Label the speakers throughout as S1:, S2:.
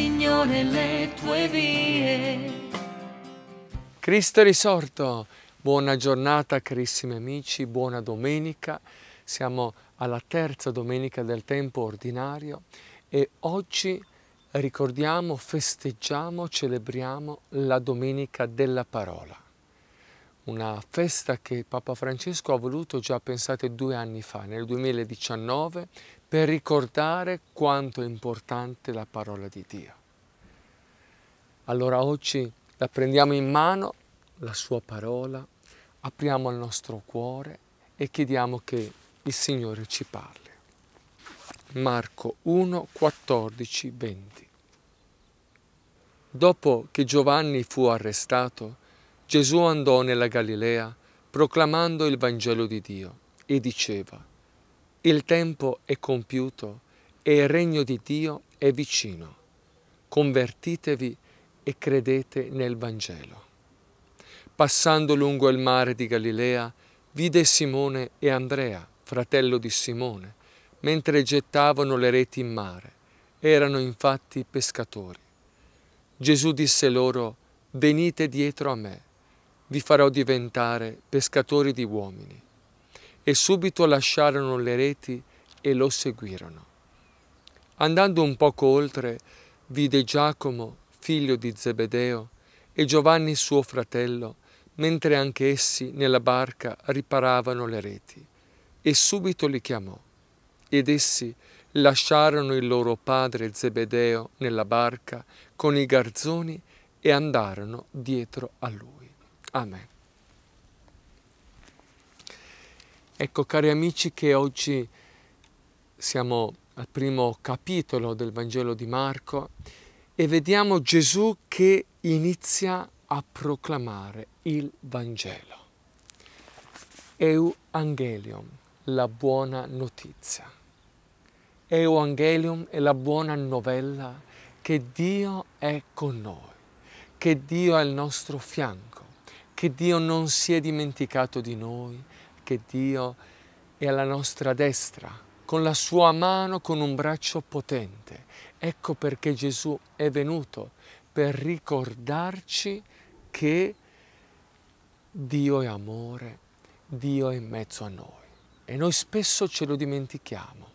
S1: Signore, le tue vie. Cristo risorto, buona giornata carissimi amici, buona domenica. Siamo alla terza domenica del tempo ordinario e oggi ricordiamo, festeggiamo, celebriamo la domenica della parola. Una festa che Papa Francesco ha voluto già, pensate, due anni fa, nel 2019, per ricordare quanto è importante la parola di Dio. Allora oggi la prendiamo in mano, la sua parola, apriamo il nostro cuore e chiediamo che il Signore ci parli. Marco 1, 14, 20. Dopo che Giovanni fu arrestato, Gesù andò nella Galilea proclamando il Vangelo di Dio e diceva, il tempo è compiuto e il regno di Dio è vicino. Convertitevi e credete nel Vangelo. Passando lungo il mare di Galilea, vide Simone e Andrea, fratello di Simone, mentre gettavano le reti in mare. Erano infatti pescatori. Gesù disse loro, venite dietro a me, vi farò diventare pescatori di uomini. E subito lasciarono le reti e lo seguirono. Andando un poco oltre, vide Giacomo figlio di Zebedeo, e Giovanni suo fratello, mentre anche essi nella barca riparavano le reti. E subito li chiamò. Ed essi lasciarono il loro padre Zebedeo nella barca con i garzoni e andarono dietro a lui. Amen. Ecco, cari amici, che oggi siamo al primo capitolo del Vangelo di Marco e vediamo Gesù che inizia a proclamare il Vangelo. Euangelium, la buona notizia. Euangelium è la buona novella che Dio è con noi, che Dio è al nostro fianco, che Dio non si è dimenticato di noi, che Dio è alla nostra destra, con la sua mano, con un braccio potente Ecco perché Gesù è venuto, per ricordarci che Dio è amore, Dio è in mezzo a noi. E noi spesso ce lo dimentichiamo.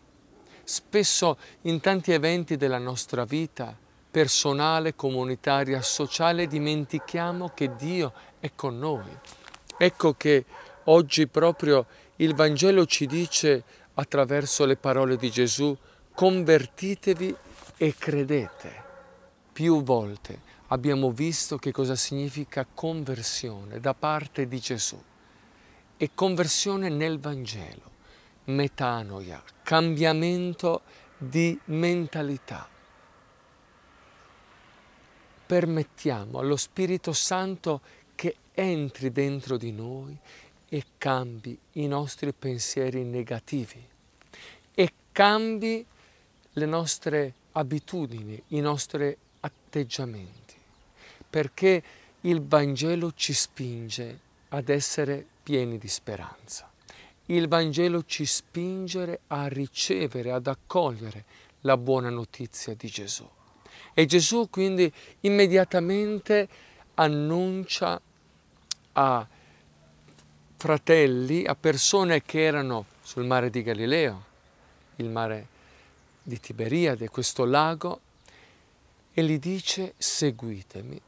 S1: Spesso in tanti eventi della nostra vita, personale, comunitaria, sociale, dimentichiamo che Dio è con noi. Ecco che oggi proprio il Vangelo ci dice attraverso le parole di Gesù, convertitevi e credete. Più volte abbiamo visto che cosa significa conversione da parte di Gesù e conversione nel Vangelo, metanoia, cambiamento di mentalità. Permettiamo allo Spirito Santo che entri dentro di noi e cambi i nostri pensieri negativi e cambi le nostre abitudini, i nostri atteggiamenti, perché il Vangelo ci spinge ad essere pieni di speranza. Il Vangelo ci spinge a ricevere, ad accogliere la buona notizia di Gesù. E Gesù quindi immediatamente annuncia a fratelli, a persone che erano sul mare di Galileo, il mare di Tiberiade, questo lago, e gli dice seguitemi.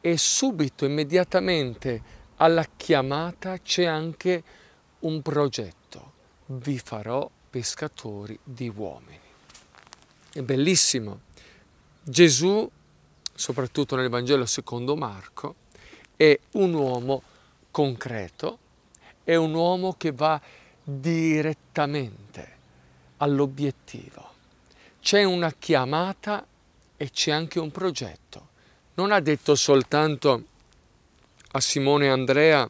S1: E subito, immediatamente alla chiamata c'è anche un progetto, vi farò pescatori di uomini. È bellissimo. Gesù, soprattutto nel Vangelo secondo Marco, è un uomo concreto, è un uomo che va direttamente all'obiettivo. C'è una chiamata e c'è anche un progetto. Non ha detto soltanto a Simone e Andrea,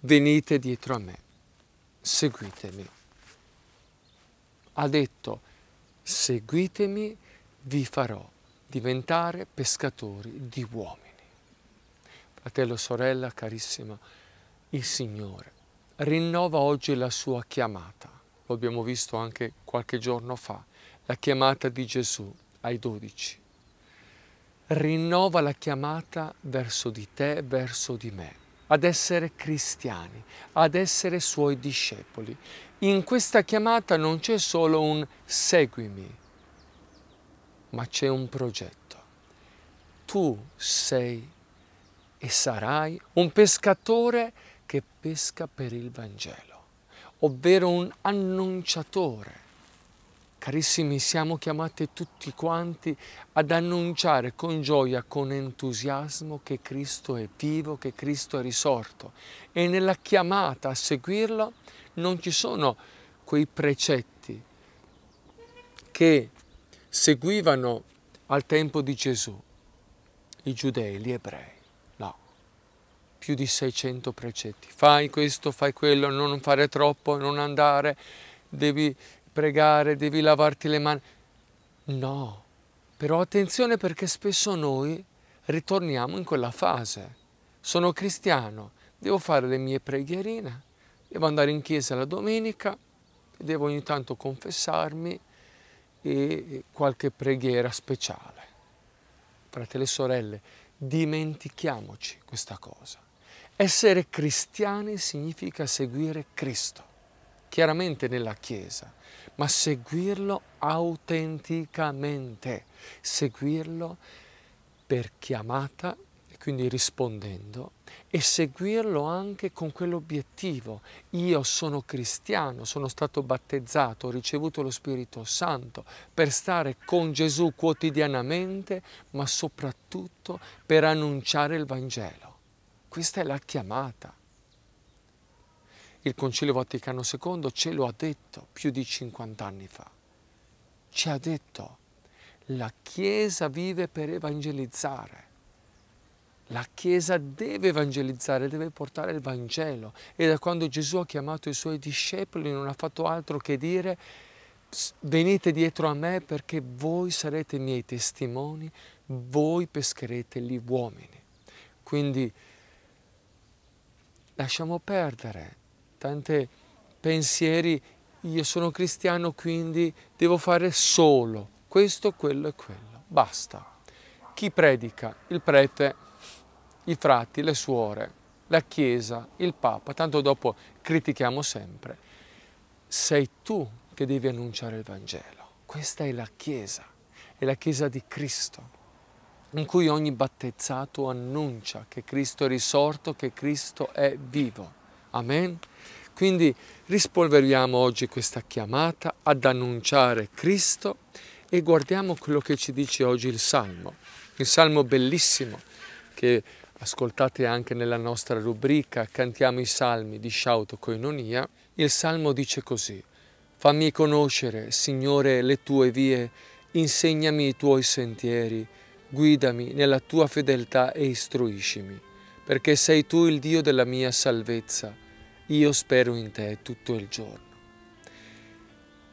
S1: venite dietro a me, seguitemi. Ha detto, seguitemi, vi farò diventare pescatori di uomini. Fratello, sorella, carissima, il Signore rinnova oggi la sua chiamata lo abbiamo visto anche qualche giorno fa, la chiamata di Gesù ai dodici. Rinnova la chiamata verso di te, verso di me, ad essere cristiani, ad essere suoi discepoli. In questa chiamata non c'è solo un seguimi, ma c'è un progetto. Tu sei e sarai un pescatore che pesca per il Vangelo ovvero un annunciatore. Carissimi, siamo chiamati tutti quanti ad annunciare con gioia, con entusiasmo che Cristo è vivo, che Cristo è risorto. E nella chiamata a seguirlo non ci sono quei precetti che seguivano al tempo di Gesù i giudei, gli ebrei più di 600 precetti. Fai questo, fai quello, non fare troppo, non andare, devi pregare, devi lavarti le mani. No, però attenzione perché spesso noi ritorniamo in quella fase. Sono cristiano, devo fare le mie preghierine, devo andare in chiesa la domenica, devo ogni tanto confessarmi e qualche preghiera speciale. Fratelli e sorelle, dimentichiamoci questa cosa. Essere cristiani significa seguire Cristo, chiaramente nella Chiesa, ma seguirlo autenticamente, seguirlo per chiamata, quindi rispondendo, e seguirlo anche con quell'obiettivo. Io sono cristiano, sono stato battezzato, ho ricevuto lo Spirito Santo per stare con Gesù quotidianamente, ma soprattutto per annunciare il Vangelo. Questa è la chiamata. Il Concilio Vaticano II ce lo ha detto più di 50 anni fa. Ci ha detto, la Chiesa vive per evangelizzare. La Chiesa deve evangelizzare, deve portare il Vangelo. E da quando Gesù ha chiamato i suoi discepoli non ha fatto altro che dire venite dietro a me perché voi sarete i miei testimoni, voi pescherete gli uomini. Quindi lasciamo perdere tanti pensieri, io sono cristiano quindi devo fare solo questo, quello e quello, basta. Chi predica? Il prete, i frati, le suore, la Chiesa, il Papa, tanto dopo critichiamo sempre. Sei tu che devi annunciare il Vangelo, questa è la Chiesa, è la Chiesa di Cristo in cui ogni battezzato annuncia che Cristo è risorto, che Cristo è vivo. Amen. Quindi rispolveriamo oggi questa chiamata ad annunciare Cristo e guardiamo quello che ci dice oggi il Salmo. Il Salmo bellissimo che ascoltate anche nella nostra rubrica Cantiamo i Salmi di Shauto Coinonia. Il Salmo dice così, Fammi conoscere, Signore, le tue vie, insegnami i tuoi sentieri, guidami nella tua fedeltà e istruiscimi, perché sei tu il Dio della mia salvezza. Io spero in te tutto il giorno.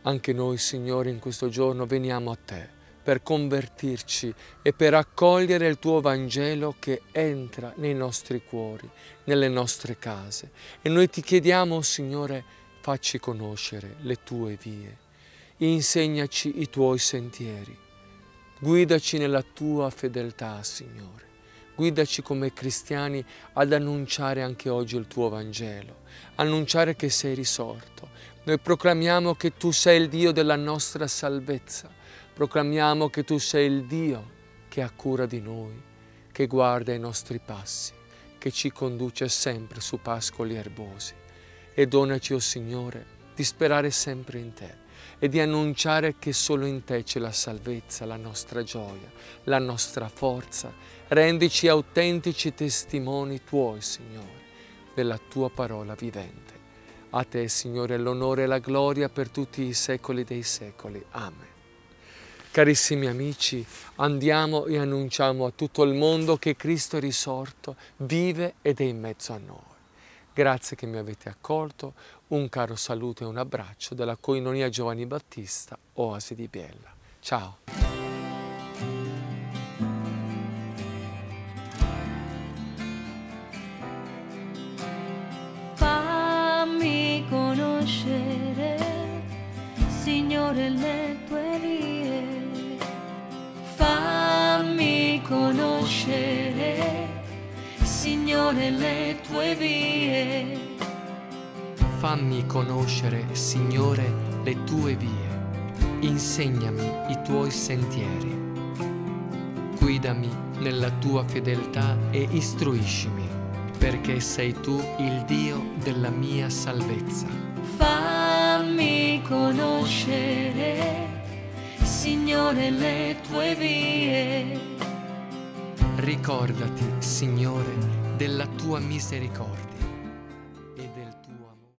S1: Anche noi, Signore, in questo giorno veniamo a te per convertirci e per accogliere il tuo Vangelo che entra nei nostri cuori, nelle nostre case. E noi ti chiediamo, Signore, facci conoscere le tue vie, insegnaci i tuoi sentieri Guidaci nella tua fedeltà, Signore. Guidaci come cristiani ad annunciare anche oggi il tuo Vangelo, annunciare che sei risorto. Noi proclamiamo che tu sei il Dio della nostra salvezza, proclamiamo che tu sei il Dio che ha cura di noi, che guarda i nostri passi, che ci conduce sempre su pascoli erbosi. E donaci, o oh Signore, di sperare sempre in te e di annunciare che solo in te c'è la salvezza, la nostra gioia, la nostra forza. Rendici autentici testimoni tuoi, Signore, della tua parola vivente. A te, Signore, l'onore e la gloria per tutti i secoli dei secoli. Amen. Carissimi amici, andiamo e annunciamo a tutto il mondo che Cristo è risorto, vive ed è in mezzo a noi. Grazie che mi avete accolto, un caro saluto e un abbraccio dalla Coinonia Giovanni Battista, Oasi di Biella. Ciao! Fammi conoscere, Signore, le tue vie, fammi conoscere. Signore, le tue vie. Fammi conoscere, Signore, le tue vie. Insegnami i tuoi sentieri. Guidami nella tua fedeltà e istruiscimi, perché sei tu il Dio della mia salvezza. Fammi conoscere, Signore, le tue vie. Ricordati, Signore, della tua misericordia.